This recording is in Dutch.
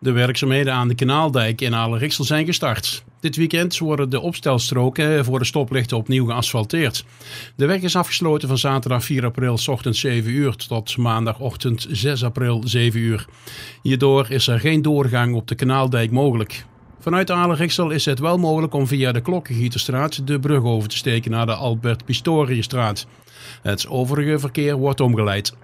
De werkzaamheden aan de Kanaaldijk in Aleriksel zijn gestart. Dit weekend worden de opstelstroken voor de stoplichten opnieuw geasfalteerd. De weg is afgesloten van zaterdag 4 april s ochtend 7 uur tot maandagochtend 6 april 7 uur. Hierdoor is er geen doorgang op de Kanaaldijk mogelijk. Vanuit Aleriksel is het wel mogelijk om via de Klokkengieterstraat de brug over te steken naar de Albert Pistoriusstraat. Het overige verkeer wordt omgeleid.